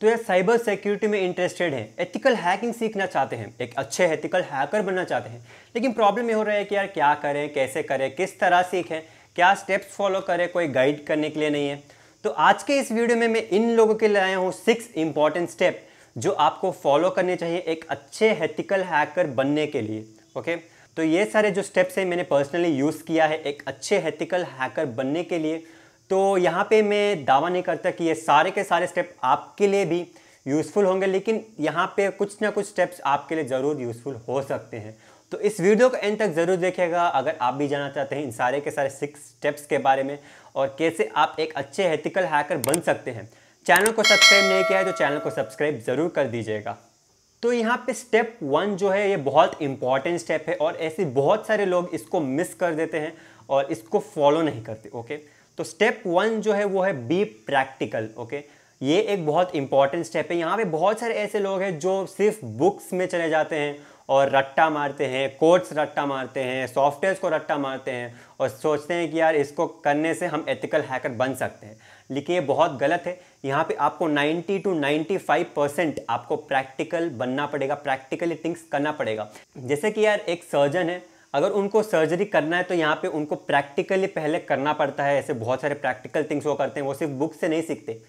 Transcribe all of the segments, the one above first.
तो ये cyber security में इंटरेस्टेड हैं एथिकल हैकिंग सीखना चाहते हैं एक अच्छे एथिकल हैकर बनना चाहते हैं लेकिन प्रॉब्लम ये हो रहा है कि यार क्या करें कैसे करें किस तरह सीखें क्या स्टेप्स फॉलो करें कोई गाइड करने के लिए नहीं है तो आज के इस वीडियो में मैं इन लोगों के लिए आया हूँ सिक्स इंपॉर्टेंट स्टेप जो आपको फॉलो करने चाहिए एक अच्छे हेथिकल हैकर बनने के लिए ओके तो ये सारे जो स्टेप्स हैं मैंने पर्सनली यूज़ किया है एक अच्छे हेथिकल हैकर बनने के लिए तो यहाँ पे मैं दावा नहीं करता कि ये सारे के सारे स्टेप आपके लिए भी यूज़फुल होंगे लेकिन यहाँ पे कुछ ना कुछ स्टेप्स आपके लिए ज़रूर यूज़फुल हो सकते हैं तो इस वीडियो को एंड तक ज़रूर देखेगा अगर आप भी जानना चाहते हैं इन सारे के सारे सिक्स स्टेप्स के बारे में और कैसे आप एक अच्छे हेथिकल हैकर बन सकते हैं चैनल को सब्सक्राइब नहीं किया है तो चैनल को सब्सक्राइब ज़रूर कर दीजिएगा तो यहाँ पे स्टेप वन जो है ये बहुत इंपॉर्टेंट स्टेप है और ऐसे बहुत सारे लोग इसको मिस कर देते हैं और इसको फॉलो नहीं करते ओके तो स्टेप वन जो है वो है बी प्रैक्टिकल ओके ये एक बहुत इंपॉर्टेंट स्टेप है यहाँ पे बहुत सारे ऐसे लोग हैं जो सिर्फ बुक्स में चले जाते हैं और रट्टा मारते हैं कोड्स रट्टा मारते हैं सॉफ्टवेयर को रट्टा मारते हैं और सोचते हैं कि यार इसको करने से हम एथिकल हैकर बन सकते हैं लेकिन ये बहुत गलत है यहाँ पे आपको 90 टू 95 परसेंट आपको प्रैक्टिकल बनना पड़ेगा प्रैक्टिकली थिंग्स करना पड़ेगा जैसे कि यार एक सर्जन है अगर उनको सर्जरी करना है तो यहाँ पे उनको प्रैक्टिकली पहले करना पड़ता है ऐसे बहुत सारे प्रैक्टिकल थिंग्स वो करते हैं वो सिर्फ बुक से नहीं सीखते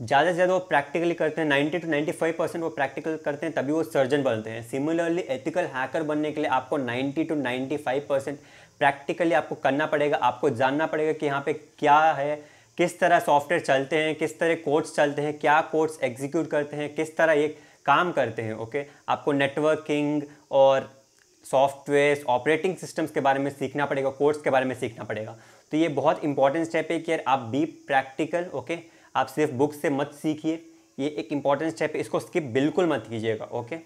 ज़्यादा से ज़्यादा वो प्रैक्टिकली करते हैं ninety two ninety five percent वो प्रैक्टिकल करते हैं तभी वो सर्जन बनते हैं सिमिलरली एथिकल हैकर बनने के लिए आपको ninety two ninety five percent practically आपको करना पड़ेगा आपको जानना पड़ेगा कि यहाँ पे क्या है किस तरह सॉफ्टवेयर चलते हैं किस तरह कोड्स चलते हैं क्या कोड्स एग्जीक्यूट करते हैं किस तरह ये काम करते हैं ओके आपको नेटवर्किंग और सॉफ्टवेयर ऑपरेटिंग सिस्टम्स के बारे में सीखना पड़ेगा कोर्स के बारे में सीखना पड़ेगा तो ये बहुत इंपॉर्टेंट स्टेप है कि यार आप बी प्रैक्टिकल ओके आप सिर्फ बुक से मत सीखिए ये एक इंपॉर्टेंट स्टेप है इसको स्किप बिल्कुल मत कीजिएगा ओके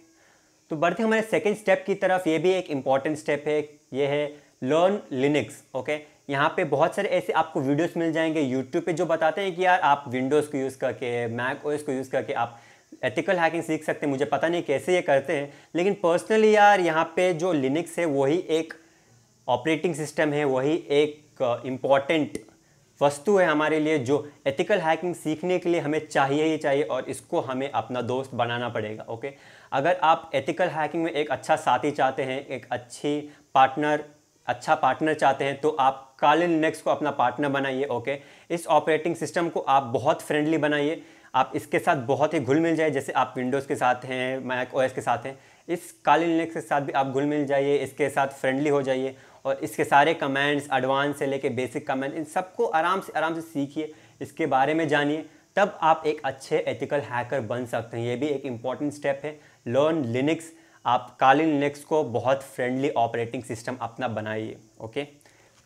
तो बढ़ते हमारे सेकेंड स्टेप की तरफ ये भी एक इंपॉर्टेंट स्टेप है ये है लर्न लिनिक्स ओके यहाँ पे बहुत सारे ऐसे आपको वीडियोस मिल जाएंगे यूट्यूब पे जो बताते हैं कि यार आप विंडोज़ को यूज़ करके मैक ओएस को यूज़ करके आप एथिकल हैकिंग सीख सकते हैं मुझे पता नहीं कैसे ये करते हैं लेकिन पर्सनली यार यहाँ पे जो लिनक्स है वही एक ऑपरेटिंग सिस्टम है वही एक इम्पॉर्टेंट वस्तु है हमारे लिए जो एथिकल हैकिंग सीखने के लिए हमें चाहिए ही चाहिए और इसको हमें अपना दोस्त बनाना पड़ेगा ओके अगर आप एथिकल हैकिंग में एक अच्छा साथी चाहते हैं एक अच्छी पार्टनर अच्छा पार्टनर चाहते हैं तो आप कालिन नेक्स को अपना पार्टनर बनाइए ओके इस ऑपरेटिंग सिस्टम को आप बहुत फ्रेंडली बनाइए आप इसके साथ बहुत ही घुल मिल जाए जैसे आप विंडोज़ के साथ हैं मैक ओएस के साथ हैं इस काली लिनक्स के साथ भी आप घुल मिल जाइए इसके साथ फ्रेंडली हो जाइए और इसके सारे कमेंट्स एडवांस से लेके बेसिक कमेंट इन सबको आराम से आराम से सीखिए इसके बारे में जानिए तब आप एक अच्छे एथिकल हैकर बन सकते हैं ये भी एक इम्पॉर्टेंट स्टेप है लर्न लिनक्स आप काली लिनक्स को बहुत फ्रेंडली ऑपरेटिंग सिस्टम अपना बनाइए ओके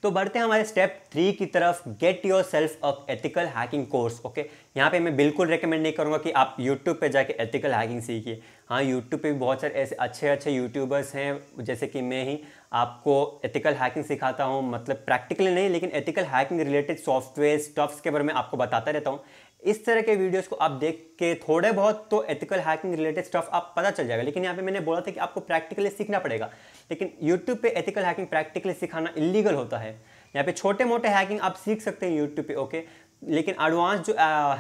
तो बढ़ते हैं हमारे स्टेप थ्री की तरफ get yourself a ethical hacking course okay यहाँ पे मैं बिल्कुल रेकमेंड नहीं करूँगा कि आप यूट्यूब पे जाके एथिकल हैकिंग सीखिए हाँ यूट्यूब पे भी बहुत सारे ऐसे अच्छे अच्छे यूट्यूबर्स हैं जैसे कि मैं ही आपको एथिकल हैकिंग सिखाता हूँ मतलब प्रैक्टिकली नहीं लेकिन ethical hacking related software stuffs के बारे में आपको बताता रहता हूँ इस तरह के वीडियोस को आप देख के थोड़े बहुत तो एथिकल हैकिंग रिलेटेड स्टफ आप पता चल जाएगा लेकिन यहाँ पे मैंने बोला था कि आपको प्रैक्टिकली सीखना पड़ेगा लेकिन यूट्यूब पे एथिकल हैकिंग प्रैक्टिकली सिखाना इलीगल होता है यहाँ पे छोटे मोटे हैकिंग आप सीख सकते हैं यूट्यूब पे ओके लेकिन एडवांस जो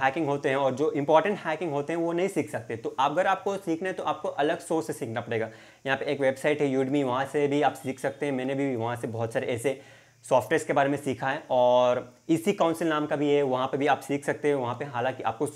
हैकिंग होते हैं और जो इंपॉर्टेंट हैकिंग होते हैं वो नहीं सीख सकते तो अगर आपको सीखना है तो आपको अलग सोर्स से सीखना पड़ेगा यहाँ पे एक वेबसाइट है यूडमी वहाँ से भी आप सीख सकते हैं मैंने भी वहाँ से बहुत सारे ऐसे सॉफ्टवेयर के बारे में सीखा है और इसी काउंसिल नाम का भी है वहाँ पे भी आप सीख सकते हैं वहाँ पे हालांकि आपको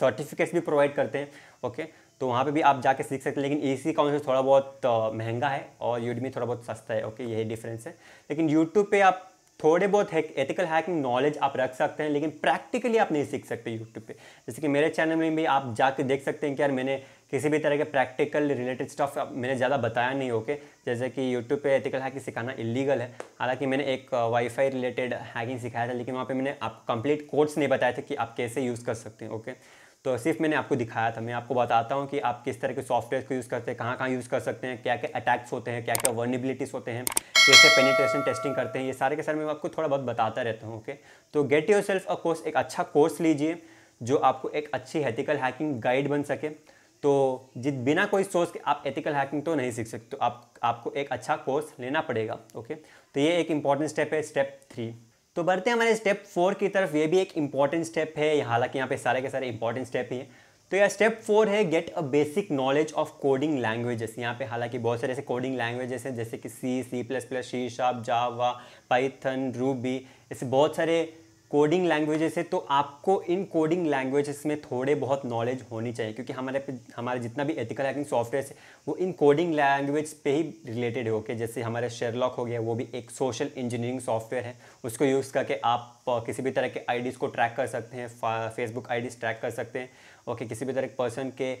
सर्टिफिकेट्स भी प्रोवाइड करते हैं ओके तो वहाँ पे भी आप जाके सीख सकते हैं लेकिन इसी काउंसिल थोड़ा बहुत महंगा है और यूडमी थोड़ा बहुत सस्ता है ओके यही डिफरेंस है लेकिन यूट्यूब पर आप थोड़े बहुत एथिकल हैकिंग नॉलेज आप रख सकते हैं लेकिन प्रैक्टिकली आप नहीं सीख सकते यूट्यूब पे जैसे कि मेरे चैनल में भी आप जाके देख सकते हैं कि यार मैंने किसी भी तरह के प्रैक्टिकल रिलेटेड स्टफ मैंने ज़्यादा बताया नहीं ओके जैसे कि यूट्यूब पे एथिकल हैकिंग सिखाना इलीगल है हालांकि मैंने एक वाईफाई रिलेटेड हैकिंग सिखाया था लेकिन वहाँ पे मैंने आप कंप्लीट कोर्स नहीं बताए थे कि आप कैसे यूज़ कर सकते हैं ओके तो सिर्फ मैंने आपको दिखाया था मैं आपको बताता हूँ कि आप किस तरह के सॉफ्टवेयर को यूज़ करते हैं कहाँ कहाँ यूज़ कर सकते हैं क्या क्या अटैक्स होते हैं क्या क्या वर्निबिलिटीज़ होते हैं कैसे पेनिट्रेशन टेस्टिंग करते हैं ये सारे के सारे मैं आपको थोड़ा बहुत बताता रहता हूँ ओके तो get yourself a course एक अच्छा कोर्स लीजिए जो आपको एक अच्छी एथिकल हैकिंग गाइड बन सके तो जित बिना कोई सोच के आप एथिकल हैकिंग तो नहीं सीख सकते तो आप आपको एक अच्छा कोर्स लेना पड़ेगा ओके तो ये एक इंपॉर्टेंट स्टेप है स्टेप थ्री तो बढ़ते हैं हमारे स्टेप फोर की तरफ ये भी एक इंपॉर्टेंट स्टेप है हालांकि यहाँ पे सारे के सारे इंपॉर्टेंट स्टेप ही हैं तो यह स्टेप फोर है get a basic knowledge of coding languages यहाँ पे हालांकि बहुत सारे ऐसे कोडिंग लैंग्वेजेस हैं जैसे कि सी सी प्लस प्लस शी जावा पाइथन रूबी ऐसे बहुत सारे कोडिंग लैंग्वेजेस है तो आपको इन कोडिंग लैंग्वेजेस में थोड़े बहुत नॉलेज होनी चाहिए क्योंकि हमारे पे हमारे जितना भी एथिकल हैकिंग सॉफ्टवेयर है वो इन कोडिंग लैंग्वेज पे ही रिलेटेड है ओके जैसे हमारे शेरलॉक हो गया वो भी एक सोशल इंजीनियरिंग सॉफ्टवेयर है उसको यूज़ करके आप किसी भी तरह के आई को ट्रैक कर सकते हैं फेसबुक आई ट्रैक कर सकते हैं ओके किसी भी तरह के पर्सन के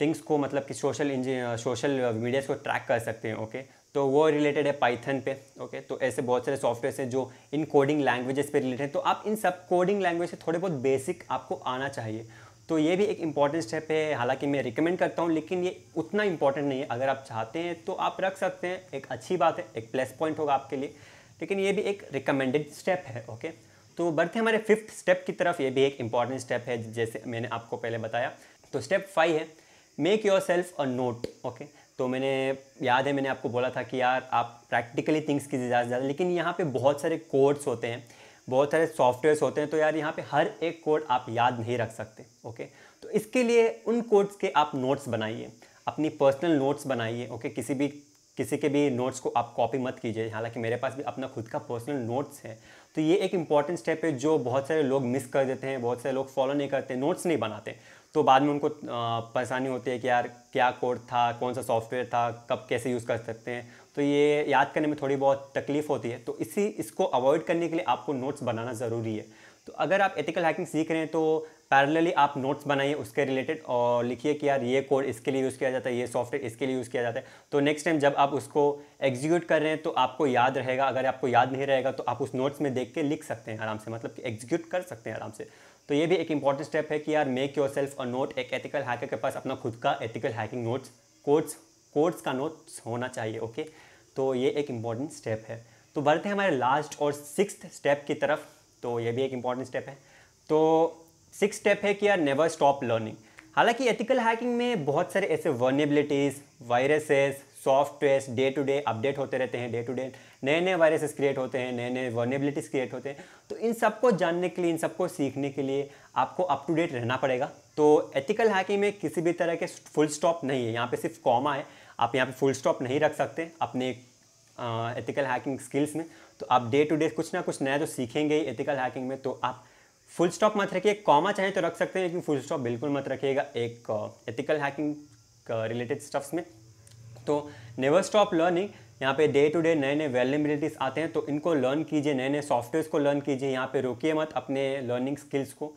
थिंग्स को मतलब कि सोशल इंजी सोशल मीडियाज़ को ट्रैक कर सकते हैं ओके तो वो रिलेटेड है पाइथन पे ओके तो ऐसे बहुत सारे सॉफ्टवेयर हैं जो इन कोडिंग लैंग्वेजेस पे रिलेटेड हैं तो आप इन सब कोडिंग लैंग्वेज से थोड़े बहुत बेसिक आपको आना चाहिए तो ये भी एक इंपॉर्टेंट स्टेप है हालांकि मैं रिकमेंड करता हूँ लेकिन ये उतना इंपॉर्टेंट नहीं है अगर आप चाहते हैं तो आप रख सकते हैं एक अच्छी बात है एक प्लस पॉइंट होगा आपके लिए लेकिन ये भी एक रिकमेंडेड स्टेप है ओके तो बढ़ते हमारे फिफ्थ स्टेप की तरफ ये भी एक इंपॉर्टेंट स्टेप है जैसे मैंने आपको पहले बताया तो स्टेप फाइव है make yourself a note okay तो मैंने याद है मैंने आपको बोला था कि यार आप प्रैक्टिकली थिंग्स की ज़्यादा से ज़्यादा लेकिन यहाँ पे बहुत सारे कोड्स होते हैं बहुत सारे सॉफ्टवेयर्स होते हैं तो यार यहाँ पे हर एक कोड आप याद नहीं रख सकते ओके तो इसके लिए उन कोड्स के आप नोट्स बनाइए अपनी पर्सनल नोट्स बनाइए ओके किसी भी किसी के भी नोट्स को आप कॉपी मत कीजिए हालांकि मेरे पास भी अपना खुद का पर्सनल नोट्स है तो ये एक इंपॉर्टेंट स्टेप है जो बहुत सारे लोग मिस कर देते हैं बहुत सारे लोग फॉलो नहीं करते नोट्स नहीं बनाते तो बाद में उनको परेशानी होती है कि यार क्या कोड था कौन सा सॉफ्टवेयर था कब कैसे यूज़ कर सकते हैं तो ये याद करने में थोड़ी बहुत तकलीफ़ होती है तो इसी इसको अवॉइड करने के लिए आपको नोट्स बनाना ज़रूरी है तो अगर आप एथिकल हैकिंग सीख रहे हैं तो पैरेलली आप नोट्स बनाइए उसके रिलेटेड और लिखिए कि यार ये कोड इसके लिए यूज़ किया जाता है ये सॉफ्टवेयर इसके लिए यूज़ किया जाता है तो नेक्स्ट टाइम जब आप उसको एग्जीक्यूट कर रहे हैं तो आपको याद रहेगा अगर आपको याद नहीं रहेगा तो आप उस नोट्स में देख के लिख सकते हैं आराम से मतलब कि एग्जीक्यूट कर सकते हैं आराम से तो ये भी एक इंपॉर्टेंट स्टेप है कि यार make yourself a note एक एथिकल हैकर के पास अपना खुद का ethical hacking notes codes codes का नोट्स होना चाहिए ओके तो ये एक इम्पॉर्टेंट स्टेप है तो बढ़ते हैं हमारे लास्ट और सिक्स स्टेप की तरफ तो यह भी एक इंपॉर्टेंट स्टेप है तो सिक्स स्टेप है कि यार नेवर स्टॉप लर्निंग हालांकि एथिकल हैकिंग में बहुत सारे ऐसे vulnerabilities viruses software day to day update होते रहते हैं डे टू डे नए नए वायरसेस क्रिएट होते हैं नए नए वर्नेबिलिटीज़ क्रिएट होते हैं तो इन सबको जानने के लिए इन सबको सीखने के लिए आपको अप टू डेट रहना पड़ेगा तो एथिकल हैकिंग में किसी भी तरह के फुल स्टॉप नहीं है यहाँ पे सिर्फ कॉमा है आप यहाँ पे फुल स्टॉप नहीं रख सकते अपने एथिकल हैकिंग स्किल्स में तो आप डे टू डे कुछ ना कुछ नया तो सीखेंगे ही एथिकल हैकिंग में तो आप फुल स्टॉप मत रखिए कॉमा चाहे तो रख सकते हैं लेकिन फुल स्टॉप बिल्कुल मत रखिएगा एक एथिकल हैकिंग रिलेटेड स्टफ्स में तो नेवर स्टॉप लर्निंग यहाँ पे डे टू डे नए नए वेलेबिलिटीज़ आते हैं तो इनको लर्न कीजिए नए नए सॉफ्टवेयर्स को लर्न कीजिए यहाँ पे रोकिए मत अपने लर्निंग स्किल्स को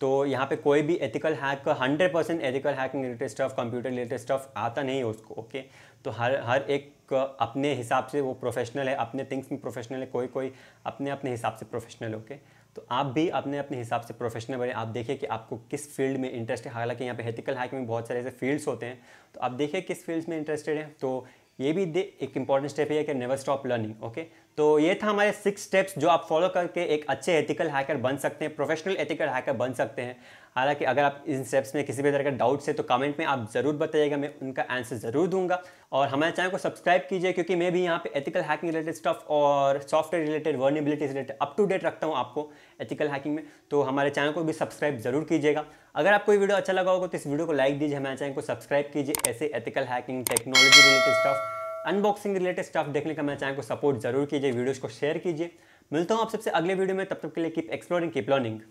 तो यहाँ पे कोई भी ethical hack hundred percent ethical hacking related stuff computer related stuff आता नहीं है उसको ओके तो हर हर एक अपने हिसाब से वो प्रोफेशनल है अपने थिंग्स में प्रोफेशनल है कोई कोई अपने अपने हिसाब से प्रोफेशनल होके तो आप भी अपने अपने हिसाब से प्रोफेशनल बने आप देखिए कि आपको किस फील्ड में इंटरेस्ट है हालांकि यहाँ पे हेथिकल हैकिंग में बहुत सारे ऐसे फील्ड्स होते हैं तो आप देखिए किस फील्ड्स में इंटरेस्टेड हैं तो ये भी एक इंपॉर्टेंट स्टेप है कि नेवर स्टॉप लर्निंग ओके तो ये था हमारे सिक्स स्टेप्स जो आप फॉलो करके एक अच्छे एथिकल हैकर बन सकते हैं प्रोफेशनल एथिकल हैकर बन सकते हैं हालांकि अगर आप इन स्टेप्स में किसी भी तरह का डाउट्स है तो कमेंट में आप ज़रूर बताइएगा मैं उनका आंसर ज़रूर दूंगा और हमारे चैनल को सब्सक्राइब कीजिए क्योंकि मैं भी यहाँ पे एथिकल हैकिंग रिलेटेड स्टफ और software related vulnerability related up to date रखता हूँ आपको एथिकल हैकिंग में तो हमारे चैनल को भी सब्सक्राइब ज़रूर कीजिएगा अगर आपको ये वीडियो अच्छा लगा होगा तो इस वीडियो को लाइक दीजिए हमारे चैनल को सब्सक्राइब कीजिए ऐसे ethical hacking technology related stuff unboxing related staff देखने का मैं चैनल को सपोर्ट जरूर कीजिए वीडियोज़ को शेयर कीजिए मिलता हूँ आप सबसे अगले वीडियो में तब तक के लिए कीप एक्सप्लोरिंग कीप लर्निंग